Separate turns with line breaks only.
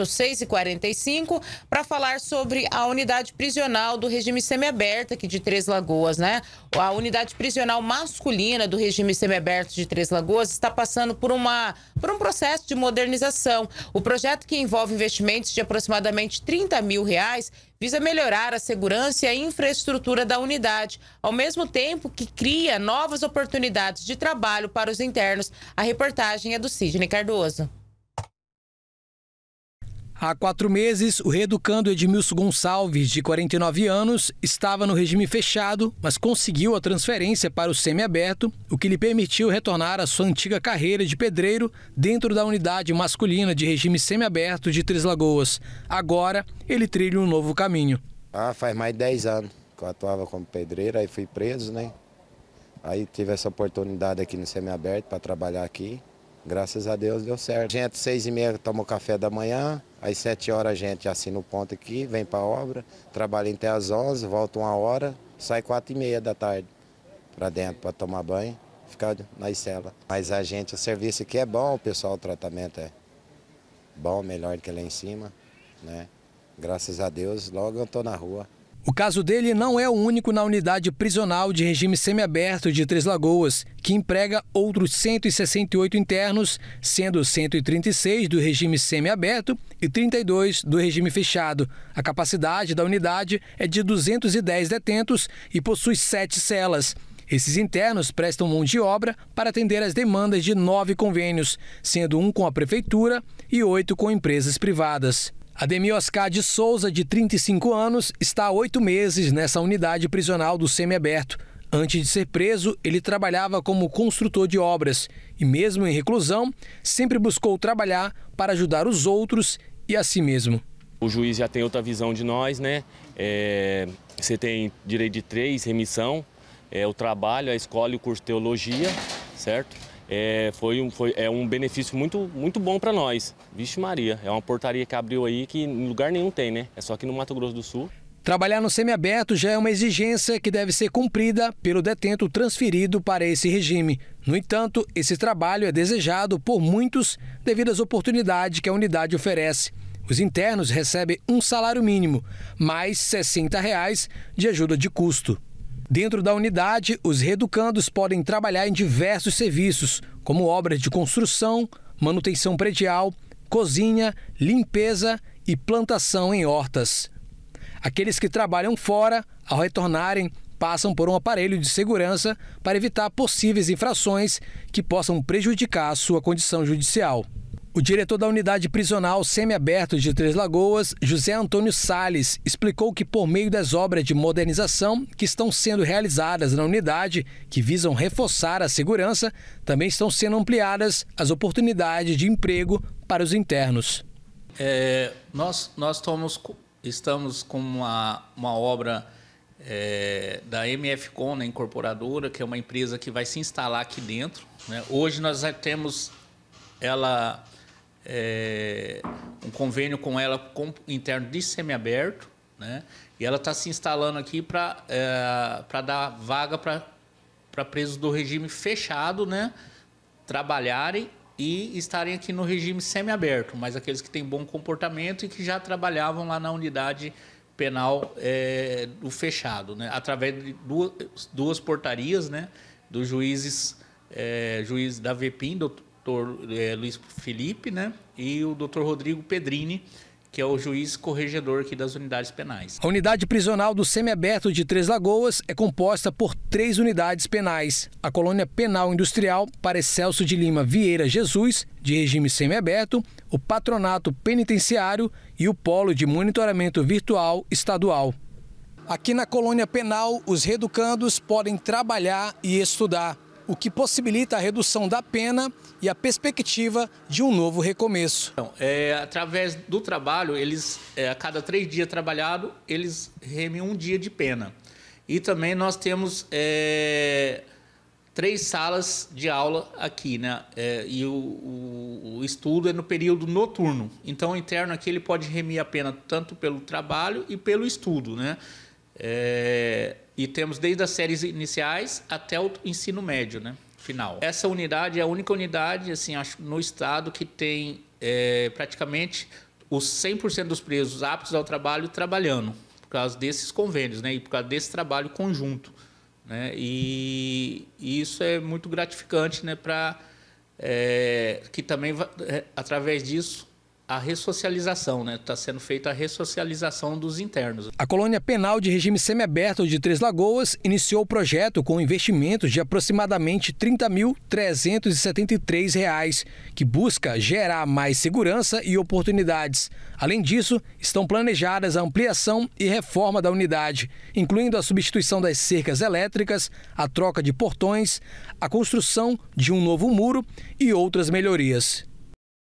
6h45, para falar sobre a unidade prisional do regime semiaberto aqui de Três Lagoas, né? A unidade prisional masculina do regime semiaberto de Três Lagoas está passando por, uma, por um processo de modernização. O projeto, que envolve investimentos de aproximadamente 30 mil reais, visa melhorar a segurança e a infraestrutura da unidade, ao mesmo tempo que cria novas oportunidades de trabalho para os internos. A reportagem é do Sidney Cardoso.
Há quatro meses, o reeducando Edmilson Gonçalves, de 49 anos, estava no regime fechado, mas conseguiu a transferência para o semiaberto, o que lhe permitiu retornar à sua antiga carreira de pedreiro dentro da unidade masculina de regime semiaberto de Três Lagoas. Agora, ele trilha um novo caminho. Ah, faz mais de 10 anos que eu atuava como pedreiro, aí fui preso, né? Aí tive essa oportunidade aqui no semiaberto para trabalhar aqui. Graças a Deus deu certo. A gente, seis e meia, toma o café da manhã. Às sete horas a gente assina o ponto aqui, vem para a obra, trabalha até às onze, volta uma hora, sai quatro e meia da tarde para dentro para tomar banho, ficar na cela. Mas a gente, o serviço aqui é bom, o pessoal, o tratamento é bom, melhor que lá em cima, né? Graças a Deus, logo eu estou na rua. O caso dele não é o único na unidade prisional de regime semiaberto de Três Lagoas, que emprega outros 168 internos, sendo 136 do regime semiaberto e 32 do regime fechado. A capacidade da unidade é de 210 detentos e possui sete celas. Esses internos prestam mão de obra para atender às demandas de nove convênios, sendo um com a prefeitura e oito com empresas privadas. Ademir Oscar de Souza, de 35 anos, está há oito meses nessa unidade prisional do semiaberto. Antes de ser preso, ele trabalhava como construtor de obras e, mesmo em reclusão, sempre buscou trabalhar para ajudar os outros e a si mesmo.
O juiz já tem outra visão de nós, né? É, você tem direito de três, remissão, é, o trabalho, a escola e o curso de teologia, certo? é, foi um, foi, é um benefício muito, muito bom para nós. Vixe Maria, é uma portaria que abriu aí que em lugar nenhum tem, né? É só aqui no Mato Grosso do Sul.
Trabalhar no semiaberto já é uma exigência que deve ser cumprida pelo detento transferido para esse regime. No entanto, esse trabalho é desejado por muitos devido às oportunidades que a unidade oferece. Os internos recebem um salário mínimo, mais R$ reais de ajuda de custo. Dentro da unidade, os reeducandos podem trabalhar em diversos serviços, como obras de construção, manutenção predial, cozinha, limpeza e plantação em hortas. Aqueles que trabalham fora, ao retornarem, passam por um aparelho de segurança para evitar possíveis infrações que possam prejudicar a sua condição judicial. O diretor da unidade prisional semiaberto de Três Lagoas, José Antônio Sales, explicou que por meio das obras de modernização que estão sendo realizadas na unidade, que visam reforçar a segurança, também estão sendo ampliadas as oportunidades de emprego para os internos. É,
nós nós estamos, estamos com uma, uma obra é, da MF a né, incorporadora, que é uma empresa que vai se instalar aqui dentro. Né? Hoje nós já temos ela é, um convênio com ela com, interno de semiaberto, né? E ela está se instalando aqui para é, para dar vaga para presos do regime fechado, né? Trabalharem e estarem aqui no regime semiaberto, mas aqueles que têm bom comportamento e que já trabalhavam lá na unidade penal é, do fechado, né? Através de duas, duas portarias, né? Dos juízes é, juiz da VPIM, doutor doutor é, Luiz Felipe, né? E o doutor Rodrigo Pedrini, que é o juiz corregedor aqui das unidades penais.
A unidade prisional do semiaberto de Três Lagoas é composta por três unidades penais: a colônia penal industrial para Celso de Lima Vieira Jesus, de regime semiaberto, o patronato penitenciário e o polo de monitoramento virtual estadual. Aqui na colônia penal, os reeducandos podem trabalhar e estudar o que possibilita a redução da pena e a perspectiva de um novo recomeço. Então,
é, através do trabalho, eles, é, a cada três dias trabalhado, eles remem um dia de pena. E também nós temos é, três salas de aula aqui, né? É, e o, o, o estudo é no período noturno. Então, o interno aqui ele pode remir a pena tanto pelo trabalho e pelo estudo, né? É, e temos desde as séries iniciais até o ensino médio, né? Final. Essa unidade é a única unidade, assim, acho, no estado que tem é, praticamente os 100% dos presos aptos ao trabalho trabalhando, por causa desses convênios, né? E por causa desse trabalho conjunto, né? E, e isso é muito gratificante, né? Para é, eh, que também, eh, através disso, a ressocialização, né? Está sendo feita a ressocialização dos internos.
A colônia penal de regime semiaberto de Três Lagoas iniciou o projeto com investimentos de aproximadamente R$ 30.373, que busca gerar mais segurança e oportunidades. Além disso, estão planejadas a ampliação e reforma da unidade, incluindo a substituição das cercas elétricas, a troca de portões, a construção de um novo muro e outras melhorias.